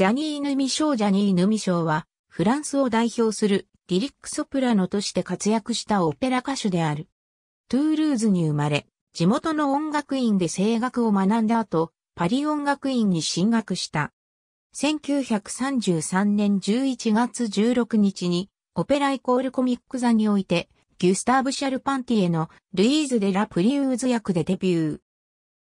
ジャニーヌ・ミショージャニーヌ・ミショーは、フランスを代表するディリックソプラノとして活躍したオペラ歌手である。トゥールーズに生まれ、地元の音楽院で声楽を学んだ後、パリ音楽院に進学した。1933年11月16日に、オペライコールコミック座において、ギュスターブ・シャルパンティエのルイーズ・デ・ラ・プリューズ役でデビュー。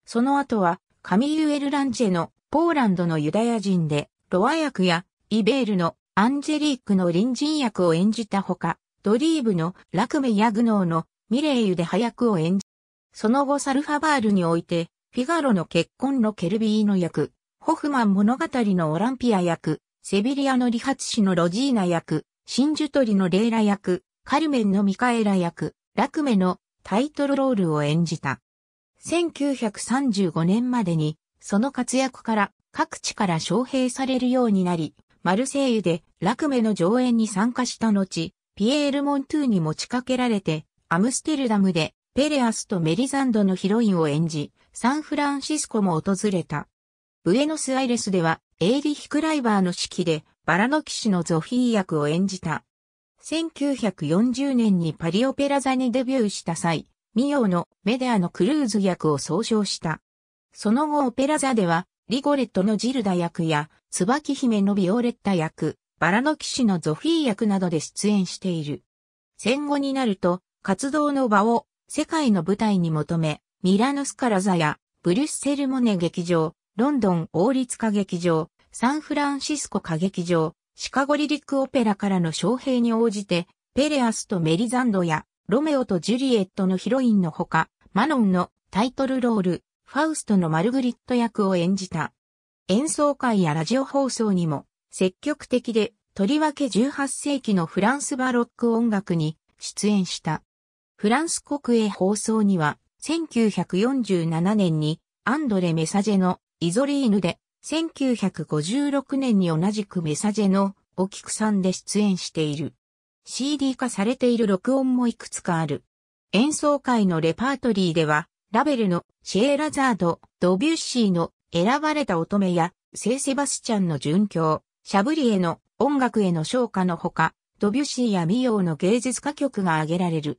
その後は、カミーユ・エル・ランジェのポーランドのユダヤ人でロア役や、イベールのアンジェリークの隣人役を演じたほか、ドリーブのラクメやグノーのミレイユで派役を演じ、その後サルファバールにおいて、フィガロの結婚のケルビーの役、ホフマン物語のオランピア役、セビリアの理髪師のロジーナ役、真珠鳥のレイラ役、カルメンのミカエラ役、ラクメのタイトルロールを演じた。1935年までにその活躍から各地から招聘されるようになり、マルセイユでラクメの上演に参加した後、ピエール・モントゥーに持ちかけられて、アムステルダムでペレアスとメリザンドのヒロインを演じ、サンフランシスコも訪れた。ブエノスアイレスではエーリヒ・クライバーの指揮でバラの騎士のゾフィー役を演じた。1940年にパリオペラ座にデビューした際、ミヨのメデアのクルーズ役を総称した。その後オペラ座では、リゴレットのジルダ役や、椿姫のビオレッタ役、バラの騎士のゾフィー役などで出演している。戦後になると、活動の場を世界の舞台に求め、ミラノスカラ座や、ブリュッセルモネ劇場、ロンドン王立歌劇場、サンフランシスコ歌劇場、シカゴリリックオペラからの招聘に応じて、ペレアスとメリザンドや、ロメオとジュリエットのヒロインのほか、マノンのタイトルロール、ファウストのマルグリット役を演じた。演奏会やラジオ放送にも積極的で、とりわけ18世紀のフランスバロック音楽に出演した。フランス国営放送には、1947年にアンドレ・メサジェのイゾリーヌで、1956年に同じくメサジェのお菊さんで出演している。CD 化されている録音もいくつかある。演奏会のレパートリーでは、ラベルのシエラザード、ドビュッシーの選ばれた乙女や、聖セバスチャンの殉教、シャブリエの音楽への昇華のほか、ドビュッシーやミヨーの芸術歌曲が挙げられる。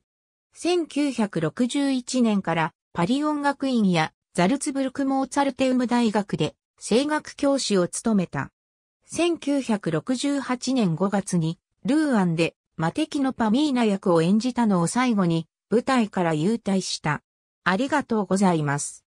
1961年からパリ音楽院やザルツブルクモーツァルテウム大学で声楽教師を務めた。1968年5月にルーアンでマテキのパミーナ役を演じたのを最後に舞台から優退した。ありがとうございます。